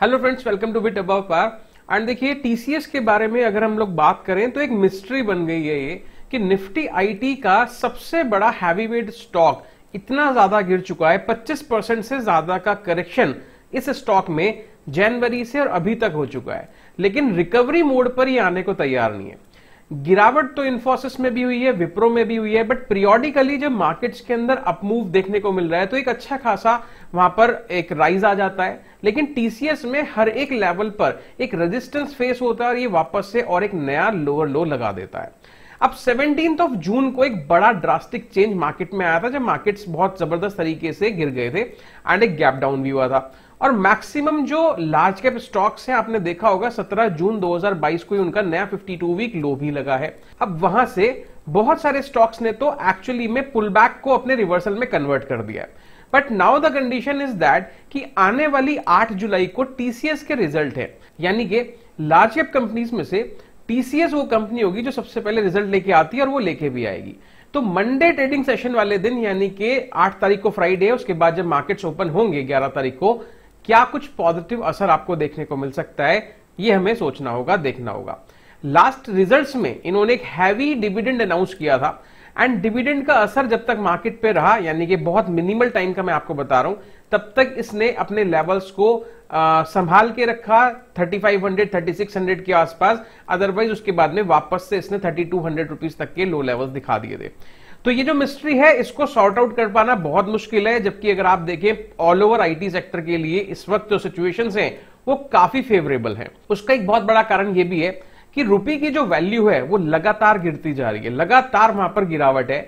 hello friends welcome to bit about par and देखिए TCS के बारे में अगर हम लोग बात करें तो एक मिस्ट्री बन गई है ये कि निफ्टी आईटी का सबसे बड़ा हैवी वेट स्टॉक इतना ज्यादा गिर चुका है 25 परसेंट से ज्यादा का करेक्शन इस स्टॉक में जनवरी से और अभी तक हो चुका है लेकिन रिकवरी मोड पर ही आने को तैयार नहीं है गिरावट तो इन्फोसिस में भी हुई है विप्रो में भी हुई है बट पीरियोडिकली जब मार्केट्स के अंदर अपमूव देखने को मिल रहा है तो एक अच्छा खासा वहां पर एक राइज आ जाता है लेकिन टीसीएस में हर एक लेवल पर एक रेजिस्टेंस फेस होता है और ये वापस से और एक नया लोअर लो लगा देता है अब सेवनटीन ऑफ जून को एक बड़ा ड्रास्टिक चेंज मार्केट में आया था जब मार्केट्स बहुत जबरदस्त तरीके से गिर गए थे एंड एक गैप डाउन भी हुआ था और मैक्सिमम जो लार्ज कैप स्टॉक्स हैं आपने देखा होगा 17 जून 2022 को ही उनका नया 52 वीक लो भी लगा है अब वहां से बहुत सारे स्टॉक्स ने तो एक्चुअली में पुल बैक को अपने रिवर्सल में कन्वर्ट कर दिया but now the condition is that कि आने वाली 8 जुलाई को टीसीएस के रिजल्ट है यानी कि लार्ज कैप कंपनीज में से टीसीएस वो कंपनी होगी जो सबसे पहले रिजल्ट लेके आती है और वो लेके भी आएगी तो मंडे ट्रेडिंग सेशन वाले दिन यानी कि आठ तारीख को फ्राइडे उसके बाद जब मार्केट्स ओपन होंगे ग्यारह तारीख को क्या कुछ पॉजिटिव असर आपको देखने को मिल सकता है ये हमें सोचना होगा देखना होगा लास्ट रिजल्ट्स में इन्होंने एक हैवी डिविडेंड अनाउंस किया था एंड डिविडेंड का असर जब तक मार्केट पे रहा यानी कि बहुत मिनिमल टाइम का मैं आपको बता रहा हूं तब तक इसने अपने लेवल्स को संभाल के रखा 3500 3600 के आसपास अदरवाइज उसके बाद में वापस से इसने 3200 रुपीस तक के लो लेवल्स दिखा दिए थे तो ये जो मिस्ट्री है इसको सॉर्ट आउट कर पाना बहुत मुश्किल है जबकि अगर आप देखें ऑल ओवर आईटी सेक्टर के लिए इस वक्त जो सिचुएशन है वो काफी फेवरेबल है उसका एक बहुत बड़ा कारण ये भी है कि रुपी की जो वैल्यू है वो लगातार गिरती जा रही है लगातार वहां पर गिरावट है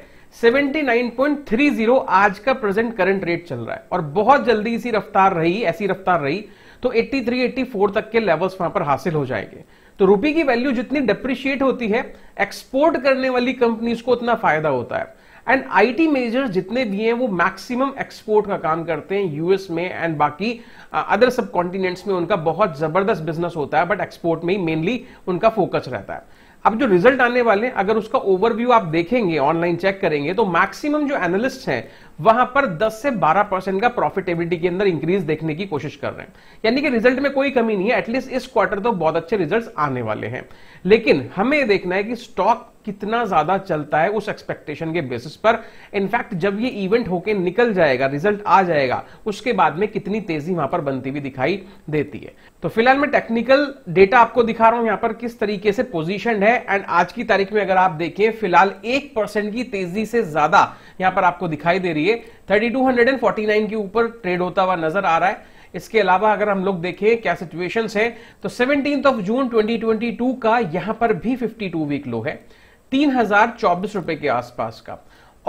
79.30 आज का प्रेजेंट करंट रेट चल रहा है और बहुत जल्दी इसी रफ्तार रही ऐसी रफ्तार रही तो 83 84 तक के लेवल्स वहां पर हासिल हो जाएंगे तो रुपी की वैल्यू जितनी डिप्रिशिएट होती है एक्सपोर्ट करने वाली कंपनीज को उतना फायदा होता है एंड आईटी मेजर जितने भी हैं वो मैक्सिमम एक्सपोर्ट का काम करते हैं यूएस में एंड बाकी अदर सब कॉन्टिनेंट्स में उनका बहुत जबरदस्त बिजनेस होता है बट एक्सपोर्ट में ही मेनली उनका फोकस रहता है अब जो रिजल्ट आने वाले हैं अगर उसका ओवरव्यू आप देखेंगे ऑनलाइन चेक करेंगे तो मैक्सिमम जो एनालिस्ट हैं वहां पर 10 से 12 परसेंट का प्रॉफिटेबिलिटी के अंदर इंक्रीज देखने की कोशिश कर रहे हैं यानी कि रिजल्ट में कोई कमी नहीं है एटलीस्ट इस क्वार्टर तो बहुत अच्छे रिजल्ट आने वाले हैं लेकिन हमें देखना है कि स्टॉक कितना ज्यादा चलता है उस एक्सपेक्टेशन के बेसिस पर इनफैक्ट जब ये इवेंट होके निकल जाएगा रिजल्ट आ जाएगा उसके बाद में कितनी तेजी वहां पर बनती हुई दिखाई देती है तो फिलहाल मैं टेक्निकल डेटा आपको दिखा रहा हूं यहां पर किस तरीके से पोजीशन है एंड आज की तारीख में अगर आप देखें फिलहाल एक परसेंट की तेजी से ज्यादा यहां पर आपको दिखाई दे रही है लिए 3249 के ऊपर ट्रेड होता हुआ नजर आ रहा है इसके अलावा अगर हम लोग देखें क्या सिचुएशन है तो सेवनटीन ऑफ जून 2022 का यहां पर भी 52 वीक लो है तीन रुपए के आसपास का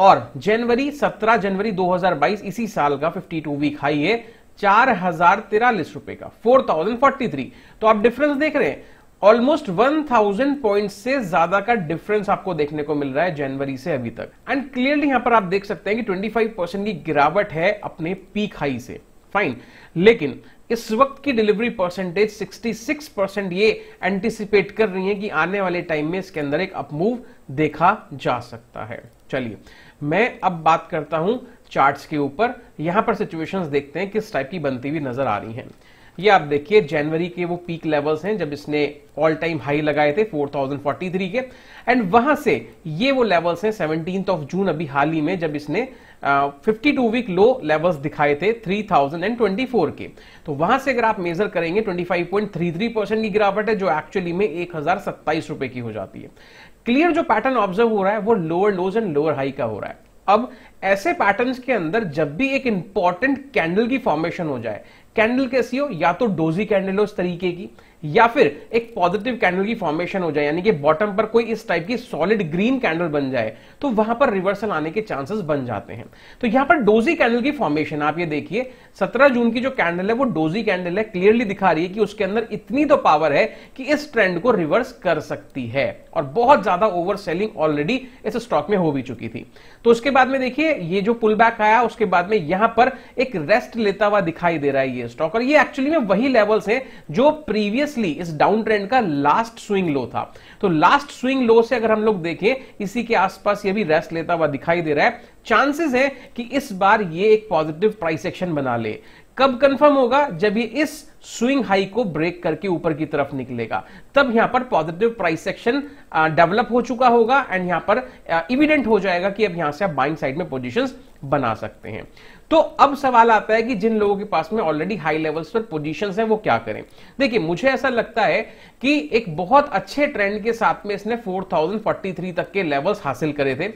और जनवरी 17 जनवरी 2022 इसी साल का 52 वीक हाई है चार रुपए का फोर तो आप डिफरेंस देख रहे हैं ऑलमोस्ट 1000 पॉइंट से ज्यादा का डिफरेंस आपको देखने को मिल रहा है जनवरी से अभी तक एंड क्लियरली यहां पर आप देख सकते हैं कि 25 परसेंट की गिरावट है अपने पीक हाई से फाइन लेकिन इस वक्त की डिलीवरी परसेंटेज 66 परसेंट ये एंटिसिपेट कर रही है कि आने वाले टाइम में इसके अंदर एक अपमूव देखा जा सकता है चलिए मैं अब बात करता हूं चार्ट्स के ऊपर यहां पर सिचुएशंस देखते हैं किस टाइप की बनती हुई नजर आ रही हैं ये आप देखिए जनवरी के वो पीक लेवल्स हैं जब इसने ऑल टाइम हाई लगाए थे 4043 के एंड वहां से ये वो लेवल्स हैं सेवनटीन ऑफ जून अभी हाल ही में जब इसने fifty two week low levels दिखाए थे 3024 के तो वहां से अगर आप मेजर करेंगे 25.33 परसेंट की गिरावट है जो एक्चुअली में एक रुपए की हो जाती है क्लियर जो पैटर्न ऑब्जर्व हो रहा है वो lower lows and lower high का हो रहा है अब ऐसे पैटर्न्स के अंदर जब भी एक इंपॉर्टेंट कैंडल की फॉर्मेशन हो जाए कैंडल कैसी हो या तो डोजी कैंडल हो इस तरीके की या फिर एक पॉजिटिव कैंडल की फॉर्मेशन हो जाए यानी कि बॉटम पर कोई इस टाइप की सॉलिड ग्रीन कैंडल बन जाए तो वहां पर रिवर्सल आने के चांसेस बन जाते हैं तो यहां पर डोजी कैंडल की फॉर्मेशन आप ये देखिए 17 जून की जो कैंडल है वो डोजी कैंडल है क्लियरली दिखा रही है कि उसके अंदर इतनी तो पावर है कि इस ट्रेंड को रिवर्स कर सकती है और बहुत ज्यादा ओवर सेलिंग ऑलरेडी इस स्टॉक में हो भी चुकी थी तो उसके बाद में देखिए ये जो पुल बैक आया उसके बाद में यहां पर एक रेस्ट लेता हुआ दिखाई दे रहा है ये स्टॉक और ये एक्चुअली में वही लेवल्स है जो प्रीवियस प्रीवियसली इस डाउन ट्रेंड का लास्ट स्विंग लो था तो लास्ट स्विंग लो से अगर हम लोग देखें इसी के आसपास ये भी रेस्ट लेता हुआ दिखाई दे रहा है चांसेस है कि इस बार ये एक पॉजिटिव प्राइस एक्शन बना ले कब कंफर्म होगा जब ये इस स्विंग हाई को ब्रेक करके ऊपर की तरफ निकलेगा तब यहां पर पॉजिटिव प्राइस सेक्शन डेवलप हो चुका होगा एंड यहां पर इविडेंट हो जाएगा कि अब यहां से आप बाइंग साइड में पोजीशंस बना सकते हैं तो अब सवाल आता है कि जिन लोगों के पास में ऑलरेडी हाई लेवल्स पर पोजीशंस हैं वो क्या करें देखिए मुझे ऐसा लगता है कि एक बहुत अच्छे ट्रेंड के साथ में इसने 4043 तक के लेवल्स हासिल करे थे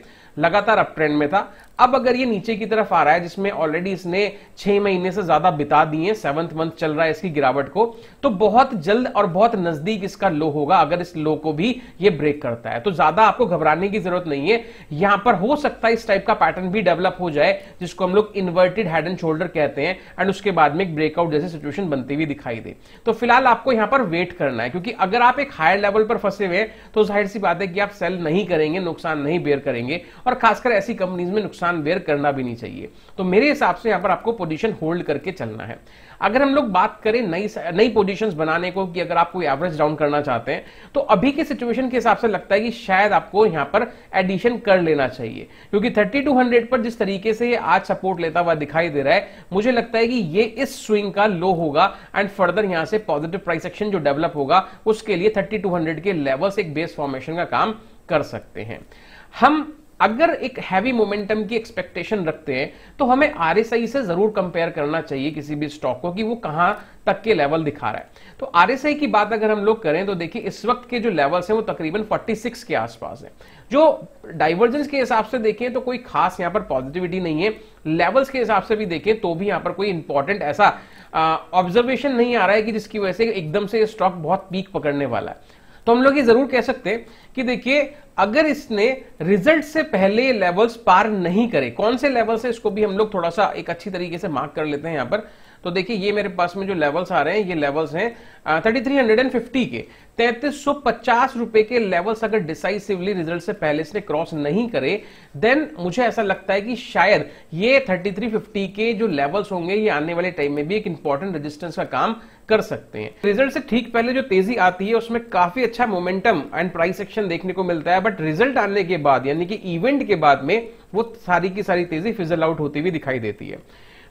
लगातार अप ट्रेंड में था अब अगर ये नीचे की तरफ आ रहा है जिसमें ऑलरेडी इसने छह महीने से ज्यादा बिता दिए हैं सेवंथ मंथ चल रहा है इसकी गिरावट को तो बहुत जल्द और बहुत नजदीक इसका लो होगा अगर इस लो को भी ये ब्रेक करता है तो ज्यादा आपको घबराने की जरूरत नहीं है यहां पर हो सकता है इस टाइप का पैटर्न भी डेवलप हो जाए जिसको हम लोग inverse inverted head and shoulder कहते हैं एंड उसके बाद में एक ब्रेकआउट जैसे सिचुएशन बनती हुई दिखाई दे तो फिलहाल आपको यहां पर वेट करना है क्योंकि अगर आप एक हायर लेवल पर फंसे हुए तो जाहिर सी बात है कि आप सेल नहीं करेंगे नुकसान नहीं बेयर करेंगे और खासकर ऐसी कंपनीज में नुकसान बेयर करना भी नहीं चाहिए तो मेरे हिसाब से यहां पर आपको पोजिशन होल्ड करके चलना है अगर हम लोग बात करें नई नई पोजीशंस बनाने को कि अगर आप कोई एवरेज डाउन करना चाहते हैं तो अभी के सिचुएशन के हिसाब से लगता है कि शायद आपको यहां पर एडिशन कर लेना चाहिए क्योंकि थर्टी टू हंड्रेड पर जिस तरीके से ये आज सपोर्ट लेता हुआ हुआ दिखाई दे रहा है मुझे लगता है कि ये इस स्विंग का लो होगा एंड फर्दर यहां से पॉजिटिव प्राइस एक्शन जो डेवलप होगा उसके लिए 3200 के लेवल्स एक बेस फॉर्मेशन का काम कर सकते हैं हम अगर एक हैवी मोमेंटम की एक्सपेक्टेशन रखते हैं तो हमें आरएसआई से जरूर कंपेयर करना चाहिए किसी भी स्टॉक को कि वो कहां तक के लेवल दिखा रहा है तो आरएसआई की बात अगर हम लोग करें तो देखिए इस वक्त के जो लेवल्स हैं वो तकरीबन 46 के आसपास हैं जो डाइवर्जेंस के हिसाब से देखें तो कोई खास यहां पर पॉजिटिविटी नहीं है लेवल्स के हिसाब से भी देखें तो भी यहां पर कोई इंपॉर्टेंट ऐसा ऑब्जर्वेशन नहीं आ रहा है कि जिसकी वजह से एकदम से स्टॉक बहुत पीक पकड़ने वाला है तो हम लोग ये जरूर कह सकते हैं कि देखिए अगर इसने रिजल्ट से पहले लेवल्स पार नहीं करे कौन से लेवल से इसको भी हम लोग थोड़ा सा एक अच्छी तरीके से मार्क कर लेते हैं यहां पर तो देखिए ये मेरे पास में जो लेवल्स आ रहे हैं ये लेवल्स हैं thirty three hundred and fifty के तैतीस सौ पचास रुपए के लेवल्स अगर डिसाइसिवली रिजल्ट से पहले इसने क्रॉस नहीं करे देन मुझे ऐसा लगता है कि शायद ये थर्टी थ्री फिफ्टी के जो लेवल्स होंगे ये आने वाले टाइम में भी एक इंपॉर्टेंट रेजिस्टेंस का काम कर सकते हैं रिजल्ट से ठीक पहले जो तेजी आती है उसमें काफी अच्छा मोमेंटम एंड प्राइस एक्शन देखने को मिलता है बट रिजल्ट आने के बाद यानी कि इवेंट के बाद में वो सारी की सारी तेजी फिजल आउट होती हुई दिखाई देती है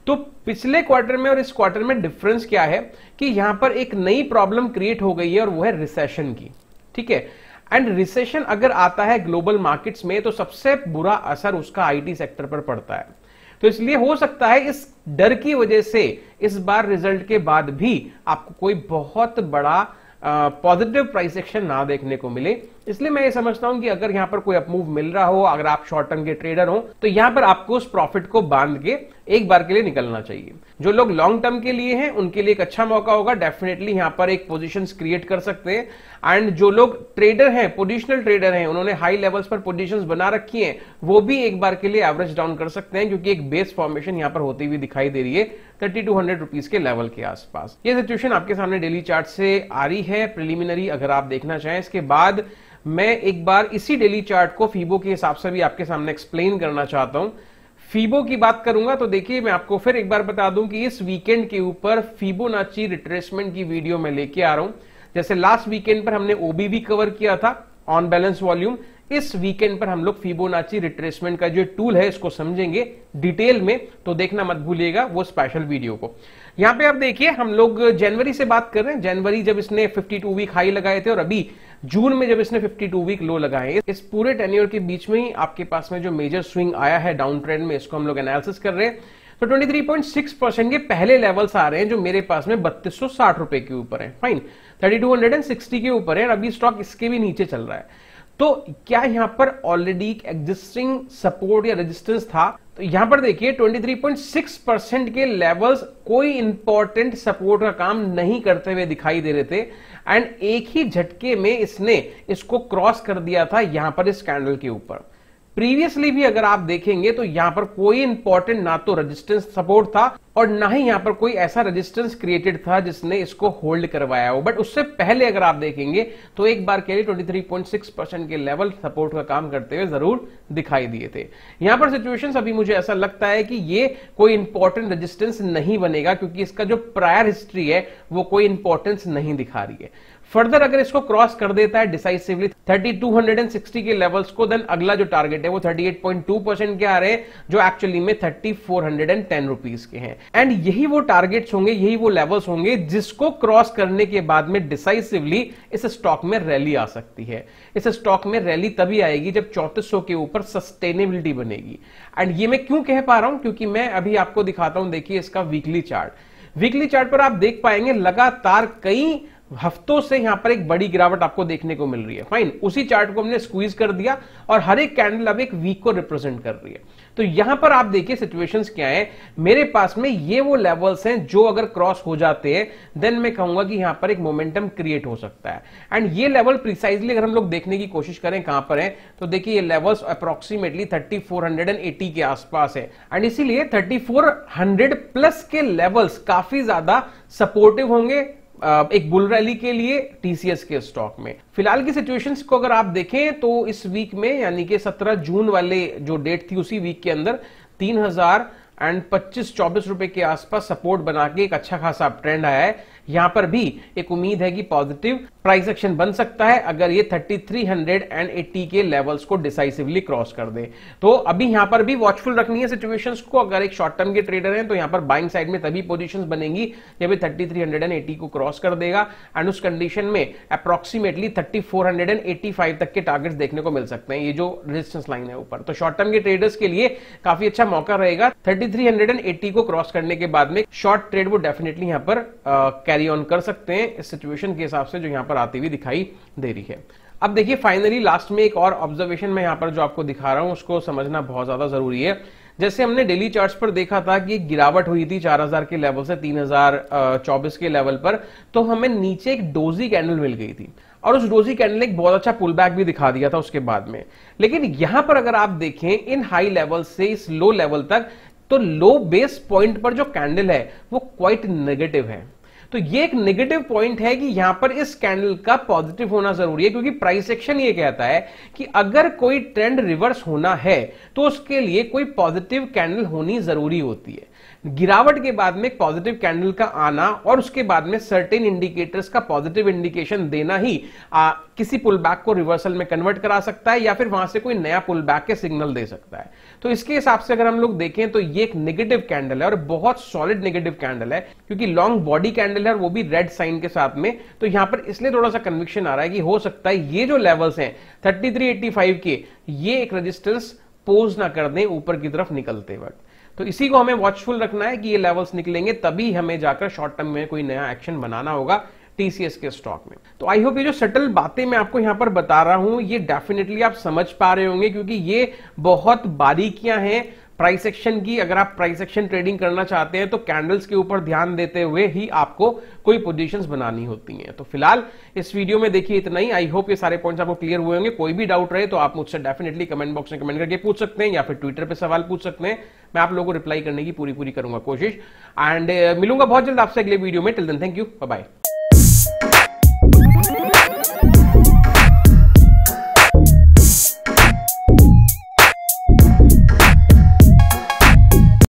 तो पिछले क्वार्टर में और इस क्वार्टर में डिफरेंस क्या है कि यहां पर एक नई प्रॉब्लम क्रिएट हो गई है और वो है रिसेशन की ठीक है एंड रिसेशन अगर आता है ग्लोबल मार्केट्स में तो सबसे बुरा असर उसका आईटी सेक्टर पर पड़ता है तो इसलिए हो सकता है इस डर की वजह से इस बार रिजल्ट के बाद भी आपको कोई बहुत बड़ा पॉजिटिव प्राइस एक्शन ना देखने को मिले इसलिए मैं ये समझता हूं कि अगर यहाँ पर कोई अपमूव मिल रहा हो अगर आप शॉर्ट टर्म के ट्रेडर हो तो यहाँ पर आपको उस प्रॉफिट को बांध के एक बार के लिए निकलना चाहिए जो लोग लॉन्ग टर्म के लिए हैं उनके लिए एक अच्छा मौका होगा डेफिनेटली यहाँ पर एक पोजिशन क्रिएट कर सकते हैं एंड जो लोग ट्रेडर हैं पोजिशनल ट्रेडर हैं उन्होंने हाई लेवल्स पर पोजिशन बना रखी है वो भी एक बार के लिए एवरेज डाउन कर सकते हैं क्योंकि एक बेस फॉर्मेशन यहाँ पर होती हुई दिखाई दे रही है थर्टी टू हंड्रेड रुपीज के लेवल के आसपास ये सिचुएशन आपके सामने डेली चार्ट से आ रही है प्रिलिमिनरी अगर आप देखना चाहें इसके बाद मैं एक बार इसी डेली चार्ट को फीबो के हिसाब से भी आपके सामने एक्सप्लेन करना चाहता हूं फीबो की बात करूंगा तो देखिए मैं आपको फिर एक बार बता दूं कि इस वीकेंड के ऊपर फीबोनाची रिट्रेसमेंट की वीडियो में लेके आ रहा हूं जैसे लास्ट वीकेंड पर हमने ओबी भी कवर किया था ऑन बैलेंस वॉल्यूम इस वीकेंड पर हम लोग फिबोनाची रिट्रेसमेंट का जो टूल है इसको समझेंगे डिटेल में तो देखना मत भूलिएगा वो स्पेशल वीडियो को यहां पे आप देखिए हम लोग जनवरी से बात कर रहे हैं जनवरी जब इसने 52 वीक हाई लगाए थे और अभी जून में जब इसने 52 वीक लो लगाए इस पूरे टेन्योर के बीच में ही आपके पास में जो मेजर स्विंग आया है डाउन ट्रेंड में इसको हम लोग एनालिसिस कर रहे हैं तो 23.6 परसेंट के पहले लेवल्स आ रहे हैं जो मेरे पास में बत्तीस रुपए के ऊपर है फाइन 3260 के ऊपर है और अभी स्टॉक इसके भी नीचे चल रहा है तो क्या यहां पर ऑलरेडी एग्जिस्टिंग सपोर्ट या रेजिस्टेंस था तो यहां पर देखिए 23.6 परसेंट के लेवल्स कोई इंपॉर्टेंट सपोर्ट का काम नहीं करते हुए दिखाई दे रहे थे एंड एक ही झटके में इसने इसको क्रॉस कर दिया था यहां पर इस कैंडल के ऊपर प्रीवियसली भी अगर आप देखेंगे तो यहां पर कोई इंपॉर्टेंट ना तो रेजिस्टेंस सपोर्ट था और ना ही यहां पर कोई ऐसा रेजिस्टेंस क्रिएटेड था जिसने इसको होल्ड करवाया हो बट उससे पहले अगर आप देखेंगे तो एक बार के लिए 23.6 परसेंट के लेवल सपोर्ट का काम करते हुए जरूर दिखाई दिए थे यहां पर सिचुएशन अभी मुझे ऐसा लगता है कि ये कोई इंपॉर्टेंट रजिस्टेंस नहीं बनेगा क्योंकि इसका जो प्रायर हिस्ट्री है वो कोई इंपॉर्टेंस नहीं दिखा रही है फर्दर अगर इसको क्रॉस कर देता है डिसाइसिवली 3260 के लेवल्स को देन अगला जो टारगेट है वो 38.2 परसेंट के आ रहे हैं जो एक्चुअली में 3410 रुपीस के हैं एंड यही वो टारगेट्स होंगे यही वो लेवल्स होंगे जिसको क्रॉस करने के बाद में डिसाइसिवली इस स्टॉक में रैली आ सकती है इस स्टॉक में रैली तभी आएगी जब चौंतीस के ऊपर सस्टेनेबिलिटी बनेगी एंड ये मैं क्यों कह पा रहा हूं क्योंकि मैं अभी आपको दिखाता हूं देखिए इसका वीकली चार्ट वीकली चार्ट पर आप देख पाएंगे लगातार कई हफ्तों से यहां पर एक बड़ी गिरावट आपको देखने को मिल रही है फाइन उसी चार्ट को हमने स्क्वीज कर दिया और हर एक कैंडल अब एक वीक को रिप्रेजेंट कर रही है तो यहां पर आप देखिए सिचुएशंस क्या है मेरे पास में ये वो लेवल्स हैं जो अगर क्रॉस हो जाते हैं देन मैं कहूंगा कि यहां पर एक मोमेंटम क्रिएट हो सकता है एंड ये लेवल प्रिसाइजली अगर हम लोग देखने की कोशिश करें कहां पर है तो देखिए ये लेवल्स अप्रोक्सीमेटली थर्टी के आसपास है एंड इसीलिए थर्टी प्लस के लेवल्स काफी ज्यादा सपोर्टिव होंगे एक बुल रैली के लिए टीसीएस के स्टॉक में फिलहाल की सिचुएशंस को अगर आप देखें तो इस वीक में यानी कि 17 जून वाले जो डेट थी उसी वीक के अंदर तीन हजार एंड पच्चीस चौबीस रुपए के आसपास सपोर्ट बना के एक अच्छा खासा ट्रेंड आया है यहां पर भी एक उम्मीद है कि पॉजिटिव प्राइस एक्शन बन सकता है अगर ये 3380 के लेवल्स को डिसाइसिवली क्रॉस कर दे तो अभी यहां पर भी वॉचफुल रखनी है सिचुएशंस को अगर एक शॉर्ट टर्म के ट्रेडर हैं तो यहां पर बाइंग साइड में तभी पोजीशंस बनेंगी जब ये 3380 को क्रॉस कर देगा एंड उस कंडीशन में अप्रोक्सीमेटली 3485 तक के टारगेट्स देखने को मिल सकते हैं ये जो रेजिस्टेंस लाइन है ऊपर तो शॉर्ट टर्म के ट्रेडर्स के लिए काफी अच्छा मौका रहेगा 3380 को क्रॉस करने के बाद में शॉर्ट ट्रेड वो डेफिनेटली यहां पर कैरी ऑन कर सकते हैं इस सिचुएशन के हिसाब से जो यहाँ पर आती हुई दिखाई दे रही है अब देखिए फाइनली लास्ट में एक और ऑब्जर्वेशन मैं यहाँ पर जो आपको दिखा रहा हूँ उसको समझना बहुत ज्यादा जरूरी है जैसे हमने डेली चार्ट्स पर देखा था कि गिरावट हुई थी 4000 के लेवल से 3024 के लेवल पर तो हमें नीचे एक डोजी कैंडल मिल गई थी और उस डोजी कैंडल ने एक बहुत अच्छा पुल बैक भी दिखा दिया था उसके बाद में लेकिन यहां पर अगर आप देखें इन हाई लेवल से इस लो लेवल तक तो लो बेस पॉइंट पर जो कैंडल है वो क्वाइट नेगेटिव है तो ये एक नेगेटिव पॉइंट है कि यहां पर इस कैंडल का पॉजिटिव होना जरूरी है क्योंकि प्राइस एक्शन ये कहता है कि अगर कोई ट्रेंड रिवर्स होना है तो उसके लिए कोई पॉजिटिव कैंडल होनी जरूरी होती है गिरावट के बाद में पॉजिटिव कैंडल का आना और उसके बाद में सर्टेन इंडिकेटर्स का पॉजिटिव इंडिकेशन देना ही आ, किसी पुल बैक को रिवर्सल में कन्वर्ट करा सकता है या फिर वहां से कोई नया पुल बैक के सिग्नल दे सकता है तो इसके हिसाब से अगर हम लोग देखें तो ये एक नेगेटिव कैंडल है और बहुत सॉलिड नेगेटिव कैंडल है क्योंकि लॉन्ग बॉडी कैंडल सर्कल है और वो भी रेड साइन के साथ में तो यहां पर इसलिए थोड़ा सा कन्विक्शन आ रहा है कि हो सकता है ये जो लेवल्स हैं 3385 के ये एक रेजिस्टेंस पोज ना कर दें ऊपर की तरफ निकलते वक्त तो इसी को हमें वॉचफुल रखना है कि ये लेवल्स निकलेंगे तभी हमें जाकर शॉर्ट टर्म में कोई नया एक्शन बनाना होगा टीसीएस के स्टॉक में तो आई होप ये जो सटल बातें मैं आपको यहां पर बता रहा हूं ये डेफिनेटली आप समझ पा रहे होंगे क्योंकि ये बहुत बारीकियां हैं प्राइस एक्शन की अगर आप प्राइस एक्शन ट्रेडिंग करना चाहते हैं तो कैंडल्स के ऊपर ध्यान देते हुए ही आपको कोई पोजीशंस बनानी होती हैं तो फिलहाल इस वीडियो में देखिए इतना ही आई होप ये सारे पॉइंट्स आपको क्लियर हुए होंगे कोई भी डाउट रहे तो आप मुझसे डेफिनेटली कमेंट बॉक्स में कमेंट करके पूछ सकते हैं या फिर ट्विटर पर सवाल पूछ सकते हैं मैं आप लोगों को रिप्लाई करने की पूरी पूरी करूंगा कोशिश एंड मिलूंगा बहुत जल्द आपसे अगले वीडियो में till then thank you bye